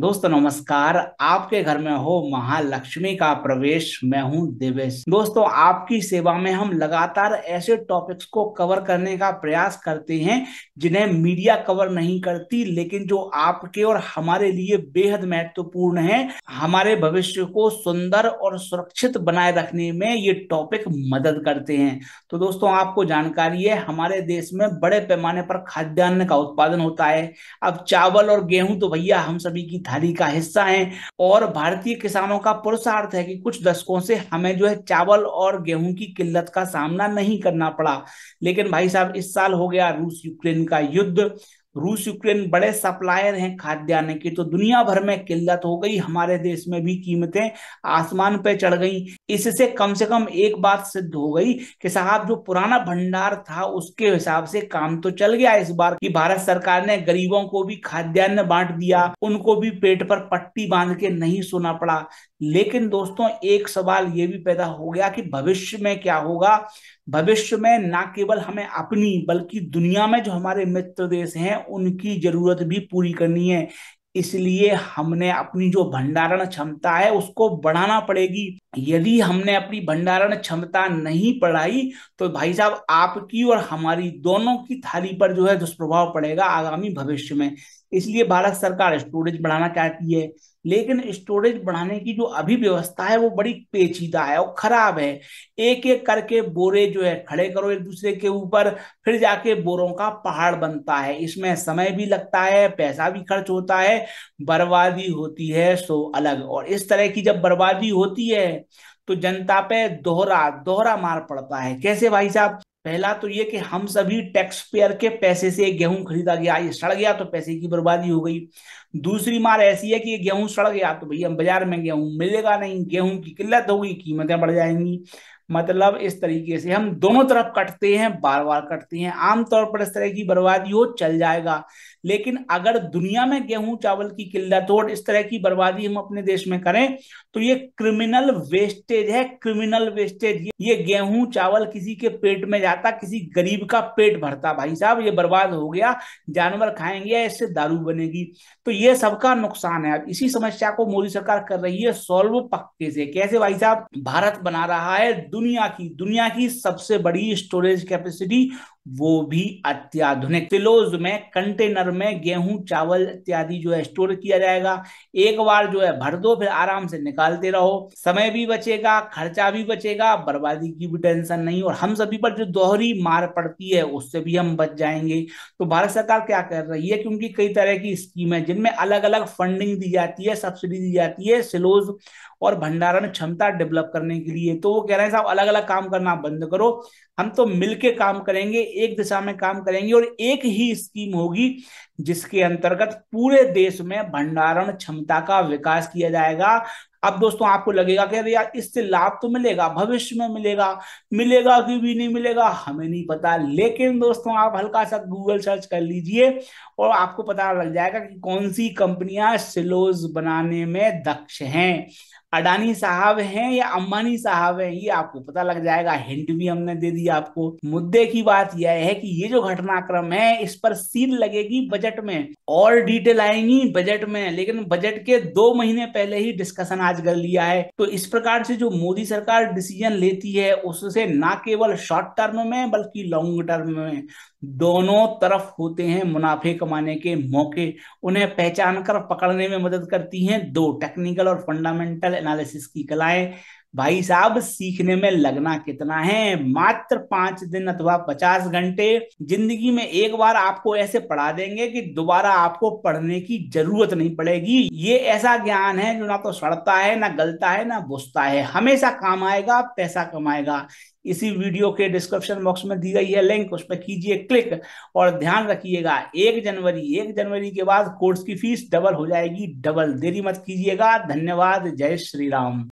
दोस्तों नमस्कार आपके घर में हो महालक्ष्मी का प्रवेश मैं हूं दिवेश दोस्तों आपकी सेवा में हम लगातार ऐसे टॉपिक्स को कवर करने का प्रयास करते हैं जिन्हें मीडिया कवर नहीं करती लेकिन जो आपके और हमारे लिए बेहद महत्वपूर्ण है हमारे भविष्य को सुंदर और सुरक्षित बनाए रखने में ये टॉपिक मदद करते हैं तो दोस्तों आपको जानकारी है हमारे देश में बड़े पैमाने पर खाद्यान्न का उत्पादन होता है अब चावल और गेहूं तो भैया हम सभी की थाली का हिस्सा हैं और भारतीय किसानों का पुरुषार्थ है कि कुछ दशकों से हमें जो है चावल और गेहूं की किल्लत का सामना नहीं करना पड़ा लेकिन भाई साहब इस साल हो गया रूस यूक्रेन का युद्ध रूस यूक्रेन बड़े सप्लायर हैं खाद्यान्न के तो दुनिया भर में किल्लत हो गई हमारे देश में भी कीमतें आसमान पे चढ़ गई इससे कम से कम एक बात सिद्ध हो गई कि साहब जो पुराना भंडार था उसके हिसाब से काम तो चल गया इस बार कि भारत सरकार ने गरीबों को भी खाद्यान्न बांट दिया उनको भी पेट पर पट्टी बांध के नहीं सोना पड़ा लेकिन दोस्तों एक सवाल ये भी पैदा हो गया कि भविष्य में क्या होगा भविष्य में ना केवल हमें अपनी बल्कि दुनिया में जो हमारे मित्र देश हैं उनकी जरूरत भी पूरी करनी है इसलिए हमने अपनी जो भंडारण क्षमता है उसको बढ़ाना पड़ेगी यदि हमने अपनी भंडारण क्षमता नहीं पढ़ाई तो भाई साहब आपकी और हमारी दोनों की थाली पर जो है दुष्प्रभाव पड़ेगा आगामी भविष्य में इसलिए भारत सरकार स्टोरेज बढ़ाना चाहती है लेकिन स्टोरेज बढ़ाने की जो अभी व्यवस्था है वो बड़ी पेचीदा है और खराब है एक एक करके बोरे जो है खड़े करो एक दूसरे के ऊपर फिर जाके बोरों का पहाड़ बनता है इसमें समय भी लगता है पैसा भी खर्च होता है बर्बादी होती है सो अलग और इस तरह की जब बर्बादी होती है तो जनता पे दोहरा दोहरा मार पड़ता है कैसे भाई साहब पहला तो ये कि हम सभी टैक्स पेयर के पैसे से गेहूं खरीदा गया ये सड़ गया तो पैसे की बर्बादी हो गई दूसरी मार ऐसी है कि ये गेहूं सड़ गया तो भैया बाजार में गेहूं मिलेगा नहीं गेहूं की किल्लत होगी कीमतें बढ़ जाएंगी मतलब इस तरीके से हम दोनों तरफ कटते हैं बार बार कटते हैं आमतौर पर इस तरह की बर्बादी हो चल जाएगा लेकिन अगर दुनिया में गेहूं चावल की किल्लत और इस तरह की बर्बादी हम अपने देश में करें तो ये क्रिमिनल वेस्टेज है क्रिमिनल वेस्टेज ये गेहूं चावल किसी के पेट में जाता किसी गरीब का पेट भरता भाई साहब ये बर्बाद हो गया जानवर खाएंगे इससे दारू बनेगी तो ये सबका नुकसान है इसी समस्या को मोदी सरकार कर रही है सोल्व पक्के से कैसे भाई साहब भारत बना रहा है दुनिया की दुनिया की सबसे बड़ी स्टोरेज कैपेसिटी वो भी अत्याधुनिक सिलोज में कंटेनर में गेहूं चावल इत्यादि जो है स्टोर किया जाएगा एक बार जो है भर दो फिर आराम से निकालते रहो समय भी बचेगा खर्चा भी बचेगा बर्बादी की भी टेंशन नहीं और हम सभी पर जो दोहरी मार पड़ती है उससे भी हम बच जाएंगे तो भारत सरकार क्या कर रही है क्योंकि कई तरह की स्कीम है जिनमें अलग अलग फंडिंग दी जाती है सब्सिडी दी जाती है सिलोज और भंडारण क्षमता डेवलप करने के लिए तो वो कह रहे हैं साहब अलग अलग काम करना बंद करो हम तो मिलके काम करेंगे एक दिशा में काम करेंगे और एक ही स्कीम होगी जिसके अंतर्गत पूरे देश में भंडारण क्षमता का विकास किया जाएगा अब दोस्तों आपको लगेगा कि अरे यार इससे लाभ तो मिलेगा भविष्य में मिलेगा मिलेगा कि भी नहीं मिलेगा हमें नहीं पता लेकिन दोस्तों आप हल्का सा गूगल सर्च कर लीजिए और आपको पता लग जाएगा कि कौन सी कंपनियां सिलोज बनाने में दक्ष हैं अडानी साहब हैं या अंबानी साहब हैं ये आपको पता लग जाएगा हिंट भी हमने दे दिया आपको मुद्दे की बात यह है कि ये जो घटनाक्रम है इस पर सील लगेगी बजट में और डिटेल आएंगी बजट में लेकिन बजट के दो महीने पहले ही डिस्कशन आज कर लिया है तो इस प्रकार से जो मोदी सरकार डिसीजन लेती है उससे ना केवल शॉर्ट टर्म में बल्कि लॉन्ग टर्म में दोनों तरफ होते हैं मुनाफे कमाने के मौके उन्हें पहचान कर पकड़ने में मदद करती हैं दो टेक्निकल और फंडामेंटल एनालिसिस की कलाएं भाई साहब सीखने में लगना कितना है मात्र पांच दिन अथवा पचास घंटे जिंदगी में एक बार आपको ऐसे पढ़ा देंगे कि दोबारा आपको पढ़ने की जरूरत नहीं पड़ेगी ये ऐसा ज्ञान है जो ना तो सड़ता है ना गलता है ना बुझता है हमेशा काम आएगा पैसा कमाएगा इसी वीडियो के डिस्क्रिप्शन बॉक्स में दी गई है लिंक उस पर कीजिए क्लिक और ध्यान रखिएगा एक जनवरी एक जनवरी के बाद कोर्स की फीस डबल हो जाएगी डबल देरी मत कीजिएगा धन्यवाद जय श्री राम